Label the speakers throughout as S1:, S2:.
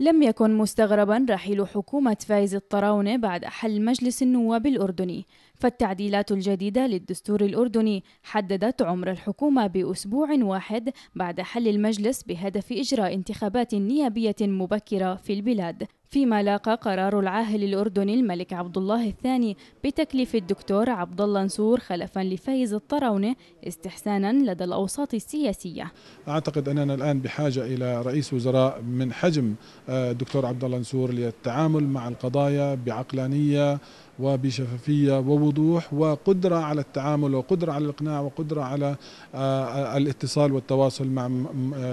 S1: لم يكن مستغربا رحيل حكومة فايز الطراونة بعد حل مجلس النواب الأردني فالتعديلات الجديدة للدستور الأردني حددت عمر الحكومة بأسبوع واحد بعد حل المجلس بهدف إجراء انتخابات نيابية مبكرة في البلاد فيما لاقى قرار العاهل الأردني الملك عبد الله الثاني بتكليف الدكتور عبد الله نسور خلفا لفايز الطرونة استحسانا لدى الأوساط السياسية
S2: أعتقد أننا الآن بحاجة إلى رئيس وزراء من حجم الدكتور آه، عبد الله نسور للتعامل مع القضايا بعقلانية وبشفافيه ووضوح وقدره على التعامل وقدره على الاقناع وقدره على آه، آه، الاتصال والتواصل مع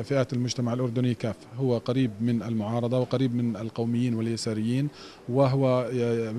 S2: فئات المجتمع الاردني كافه، هو قريب من المعارضه وقريب من القوميين واليساريين وهو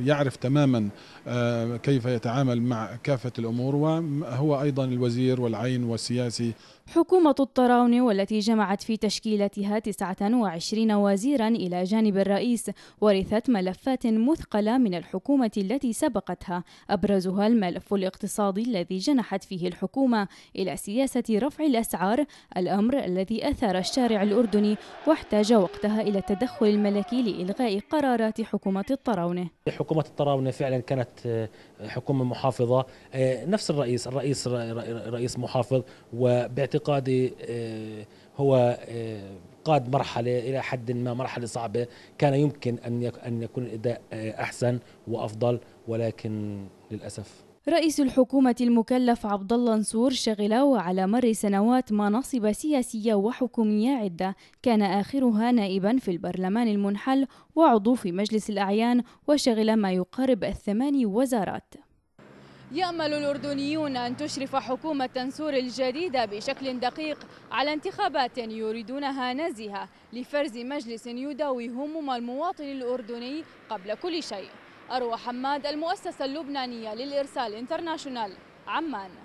S2: يعرف تماما آه، كيف يتعامل مع كافه الامور وهو ايضا الوزير والعين والسياسي
S1: حكومة الطراونة والتي جمعت في تشكيلتها 29 وزيرا إلى جانب الرئيس ورثت ملفات مثقلة من الحكومة التي التي سبقتها أبرزها الملف الاقتصادي الذي جنحت فيه الحكومة إلى سياسة رفع الأسعار الأمر الذي أثار الشارع الأردني واحتاج وقتها إلى التدخل الملكي لإلغاء قرارات حكومة الطراونة
S3: حكومة الطراونة فعلا كانت آه، حكومة محافظة آه، نفس الرئيس الرئيس رئيس محافظ وباعتقادي آه، هو آه، قاد مرحلة إلى حد ما مرحلة صعبة كان يمكن أن أن يكون الأداء آه، أحسن وأفضل ولكن للأسف
S1: رئيس الحكومة المكلف عبد الله نصور شغل وعلى مر سنوات مناصب سياسية وحكومية عدة كان آخرها نائبا في البرلمان المنحل وعضو في مجلس الأعيان وشغل ما يقارب الثماني وزارات يأمل الأردنيون أن تشرف حكومة تنسور الجديدة بشكل دقيق على انتخابات يريدونها نزهة لفرز مجلس يداوي هموم المواطن الأردني قبل كل شيء أروى حماد المؤسسة اللبنانية للإرسال انترناشونال عمان